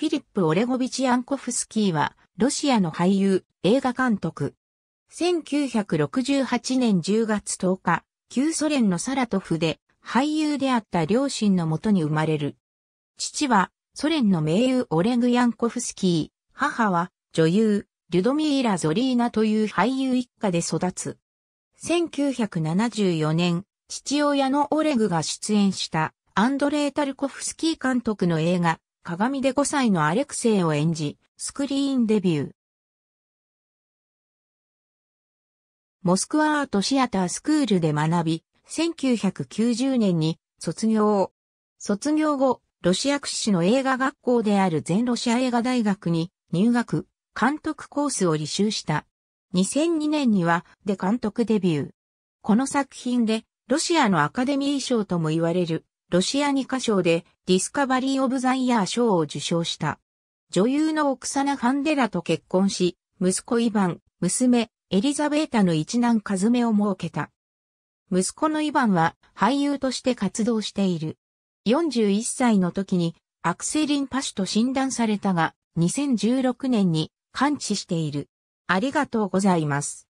フィリップ・オレゴビチ・アンコフスキーは、ロシアの俳優、映画監督。1968年10月10日、旧ソ連のサラトフで、俳優であった両親のもとに生まれる。父は、ソ連の名優オレグ・ヤンコフスキー、母は、女優、リュドミーラ・ゾリーナという俳優一家で育つ。1974年、父親のオレグが出演した、アンドレー・タルコフスキー監督の映画、鏡で5歳のアレクセイを演じ、スクリーンデビュー。モスクワアートシアタースクールで学び、1990年に卒業。卒業後、ロシア屈指の映画学校である全ロシア映画大学に入学、監督コースを履修した。2002年には、で監督デビュー。この作品で、ロシアのアカデミー賞とも言われる、ロシア二カ賞でディスカバリー・オブ・ザ・イヤー賞を受賞した。女優のオクサナ・ファンデラと結婚し、息子イヴァン、娘、エリザベータの一男カズメを設けた。息子のイヴァンは俳優として活動している。41歳の時に悪性リンパ腫と診断されたが、2016年に完治している。ありがとうございます。